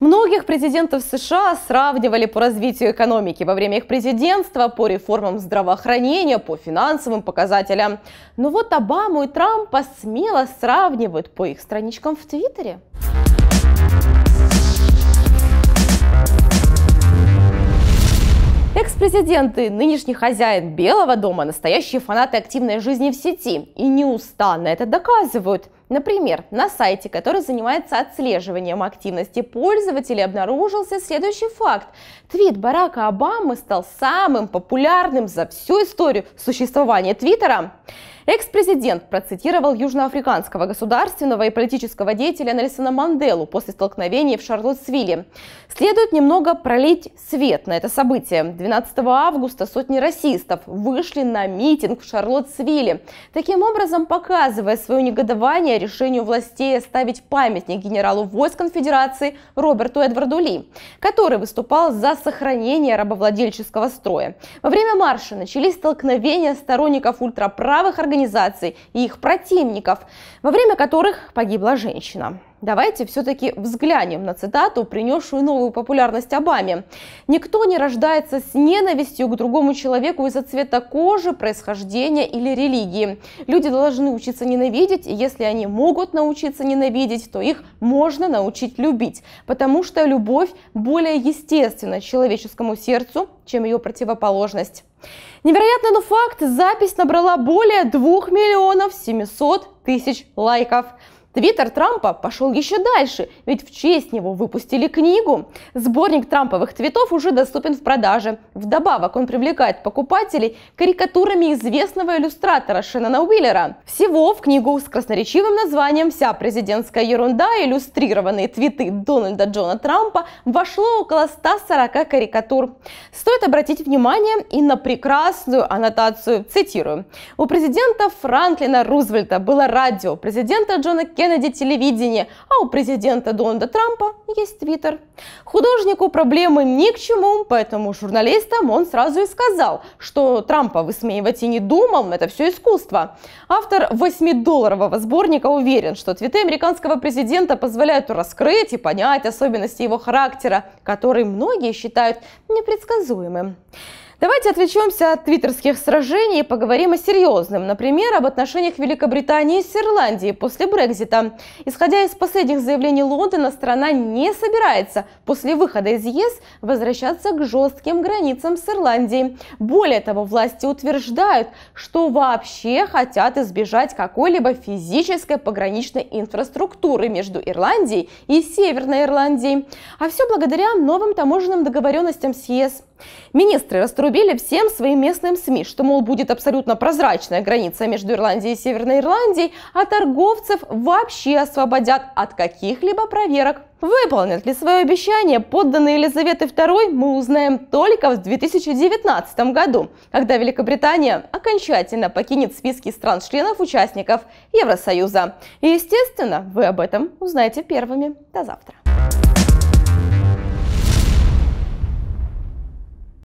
Многих президентов США сравнивали по развитию экономики во время их президентства, по реформам здравоохранения, по финансовым показателям. Но вот Обаму и Трампа смело сравнивают по их страничкам в Твиттере. Экс-президент и нынешний хозяин Белого дома – настоящие фанаты активной жизни в сети и неустанно это доказывают – Например, на сайте, который занимается отслеживанием активности пользователей, обнаружился следующий факт. Твит Барака Обамы стал самым популярным за всю историю существования Твиттера. Экс-президент процитировал южноафриканского государственного и политического деятеля Нельсона Манделу после столкновения в Шарлоттсвилле. Следует немного пролить свет на это событие. 12 августа сотни расистов вышли на митинг в Шарлоттсвилле, таким образом показывая свое негодование решению властей оставить памятник генералу войск конфедерации Роберту Эдварду Ли, который выступал за сохранение рабовладельческого строя. Во время марша начались столкновения сторонников ультраправых организаций и их противников, во время которых погибла женщина. Давайте все-таки взглянем на цитату, принесшую новую популярность Обаме. «Никто не рождается с ненавистью к другому человеку из-за цвета кожи, происхождения или религии. Люди должны учиться ненавидеть, и если они могут научиться ненавидеть, то их можно научить любить, потому что любовь более естественна человеческому сердцу, чем ее противоположность». Невероятный, но факт, запись набрала более 2 миллионов 700 тысяч лайков. Твиттер Трампа пошел еще дальше, ведь в честь него выпустили книгу. Сборник трамповых твитов уже доступен в продаже. Вдобавок он привлекает покупателей карикатурами известного иллюстратора Шеннона Уиллера. Всего в книгу с красноречивым названием «Вся президентская ерунда. Иллюстрированные твиты Дональда Джона Трампа» вошло около 140 карикатур. Стоит обратить внимание и на прекрасную аннотацию, цитирую. У президента Франклина Рузвельта было радио, президента Джона Кеннеди телевидение, а у президента Дональда Трампа есть Твиттер. Художнику проблемы ни к чему, поэтому журналистам он сразу и сказал, что Трампа высмеивать и не думал, это все искусство. Автор 8-долларового сборника уверен, что твиты американского президента позволяют раскрыть и понять особенности его характера, который многие считают непредсказуемым. Давайте отвлечемся от твиттерских сражений и поговорим о серьезном. Например, об отношениях Великобритании с Ирландией после Брекзита. Исходя из последних заявлений Лондона, страна не собирается после выхода из ЕС возвращаться к жестким границам с Ирландией. Более того, власти утверждают, что вообще хотят избежать какой-либо физической пограничной инфраструктуры между Ирландией и Северной Ирландией. А все благодаря новым таможенным договоренностям с ЕС. Министры раструбили всем своим местным СМИ, что, мол, будет абсолютно прозрачная граница между Ирландией и Северной Ирландией, а торговцев вообще освободят от каких-либо проверок. Выполнят ли свое обещание подданные Елизаветы II, мы узнаем только в 2019 году, когда Великобритания окончательно покинет списки стран-членов участников Евросоюза. И, естественно, вы об этом узнаете первыми. До завтра.